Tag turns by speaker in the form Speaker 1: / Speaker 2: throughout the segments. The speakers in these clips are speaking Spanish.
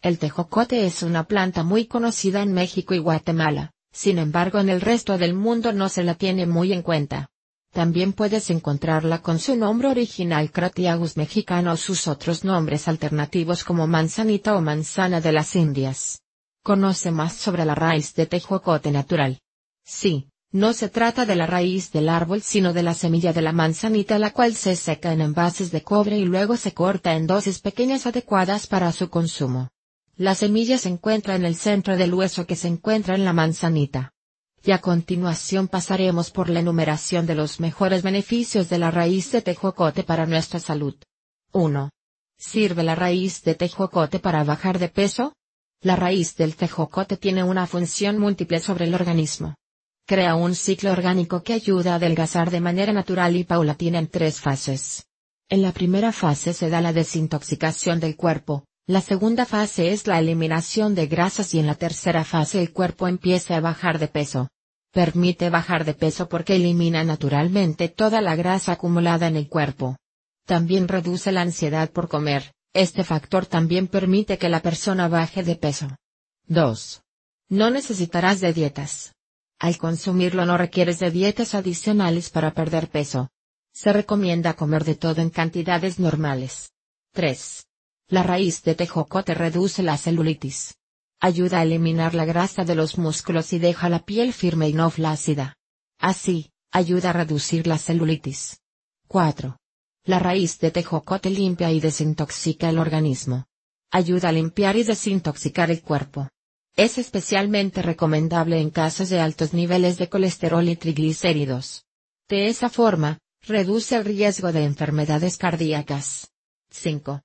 Speaker 1: El tejocote es una planta muy conocida en México y Guatemala, sin embargo en el resto del mundo no se la tiene muy en cuenta. También puedes encontrarla con su nombre original Cratiagus mexicano o sus otros nombres alternativos como manzanita o manzana de las Indias. Conoce más sobre la raíz de tejocote natural. Sí, no se trata de la raíz del árbol sino de la semilla de la manzanita la cual se seca en envases de cobre y luego se corta en dosis pequeñas adecuadas para su consumo. La semilla se encuentra en el centro del hueso que se encuentra en la manzanita. Y a continuación pasaremos por la enumeración de los mejores beneficios de la raíz de tejocote para nuestra salud. 1. ¿Sirve la raíz de tejocote para bajar de peso? La raíz del tejocote tiene una función múltiple sobre el organismo. Crea un ciclo orgánico que ayuda a adelgazar de manera natural y paulatina en tres fases. En la primera fase se da la desintoxicación del cuerpo, la segunda fase es la eliminación de grasas y en la tercera fase el cuerpo empieza a bajar de peso. Permite bajar de peso porque elimina naturalmente toda la grasa acumulada en el cuerpo. También reduce la ansiedad por comer, este factor también permite que la persona baje de peso. 2. No necesitarás de dietas. Al consumirlo no requieres de dietas adicionales para perder peso. Se recomienda comer de todo en cantidades normales. 3. La raíz de tejocote reduce la celulitis. Ayuda a eliminar la grasa de los músculos y deja la piel firme y no flácida. Así, ayuda a reducir la celulitis. 4. La raíz de tejocote limpia y desintoxica el organismo. Ayuda a limpiar y desintoxicar el cuerpo. Es especialmente recomendable en casos de altos niveles de colesterol y triglicéridos. De esa forma, reduce el riesgo de enfermedades cardíacas. 5.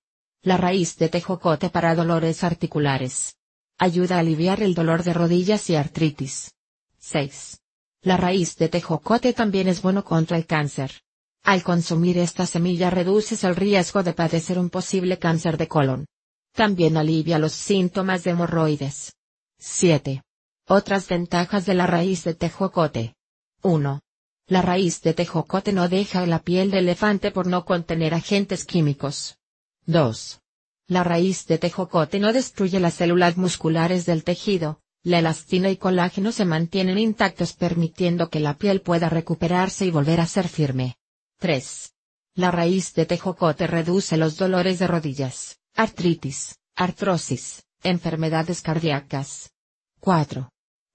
Speaker 1: La raíz de tejocote para dolores articulares. Ayuda a aliviar el dolor de rodillas y artritis. 6. La raíz de tejocote también es bueno contra el cáncer. Al consumir esta semilla reduces el riesgo de padecer un posible cáncer de colon. También alivia los síntomas de hemorroides. 7. Otras ventajas de la raíz de tejocote. 1. La raíz de tejocote no deja la piel de elefante por no contener agentes químicos. 2. La raíz de tejocote no destruye las células musculares del tejido, la elastina y colágeno se mantienen intactos permitiendo que la piel pueda recuperarse y volver a ser firme. 3. La raíz de tejocote reduce los dolores de rodillas, artritis, artrosis, enfermedades cardíacas. 4.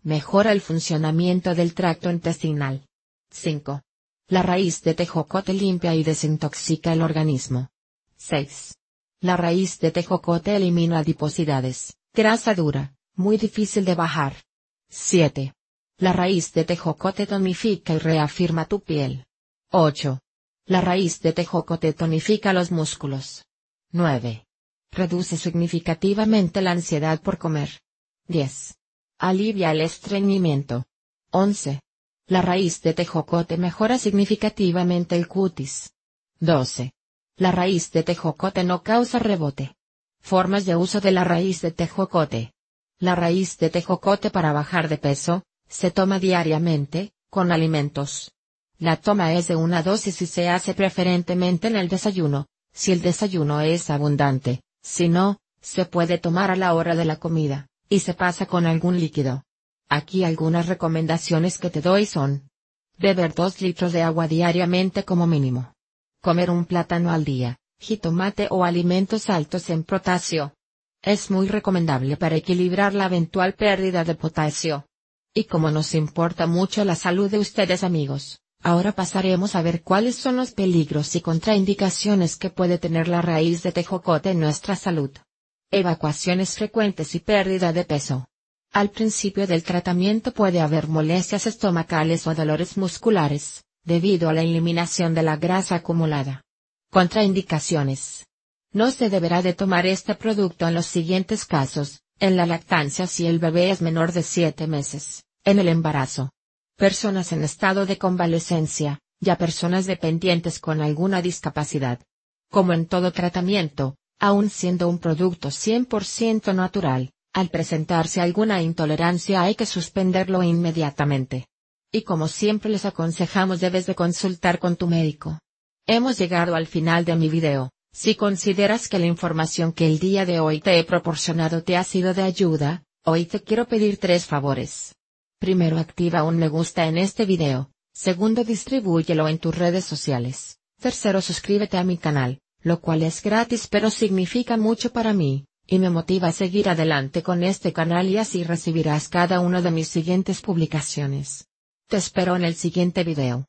Speaker 1: Mejora el funcionamiento del tracto intestinal. 5. La raíz de tejocote limpia y desintoxica el organismo. 6. La raíz de tejocote elimina adiposidades, grasa dura, muy difícil de bajar. 7. La raíz de tejocote tonifica y reafirma tu piel. 8. La raíz de tejocote tonifica los músculos. 9. Reduce significativamente la ansiedad por comer. 10. Alivia el estreñimiento. 11. La raíz de tejocote mejora significativamente el cutis. 12. La raíz de tejocote no causa rebote. Formas de uso de la raíz de tejocote. La raíz de tejocote para bajar de peso, se toma diariamente, con alimentos. La toma es de una dosis y se hace preferentemente en el desayuno, si el desayuno es abundante, si no, se puede tomar a la hora de la comida, y se pasa con algún líquido. Aquí algunas recomendaciones que te doy son. Beber 2 litros de agua diariamente como mínimo comer un plátano al día, jitomate o alimentos altos en potasio. Es muy recomendable para equilibrar la eventual pérdida de potasio. Y como nos importa mucho la salud de ustedes amigos, ahora pasaremos a ver cuáles son los peligros y contraindicaciones que puede tener la raíz de tejocote en nuestra salud. Evacuaciones frecuentes y pérdida de peso. Al principio del tratamiento puede haber molestias estomacales o dolores musculares, debido a la eliminación de la grasa acumulada. Contraindicaciones. No se deberá de tomar este producto en los siguientes casos, en la lactancia si el bebé es menor de 7 meses, en el embarazo. Personas en estado de convalecencia, ya personas dependientes con alguna discapacidad. Como en todo tratamiento, aun siendo un producto 100% natural, al presentarse alguna intolerancia hay que suspenderlo inmediatamente. Y como siempre les aconsejamos debes de consultar con tu médico. Hemos llegado al final de mi video. Si consideras que la información que el día de hoy te he proporcionado te ha sido de ayuda, hoy te quiero pedir tres favores. Primero activa un me gusta en este video. Segundo distribúyelo en tus redes sociales. Tercero suscríbete a mi canal, lo cual es gratis pero significa mucho para mí, y me motiva a seguir adelante con este canal y así recibirás cada una de mis siguientes publicaciones. Te espero en el siguiente video.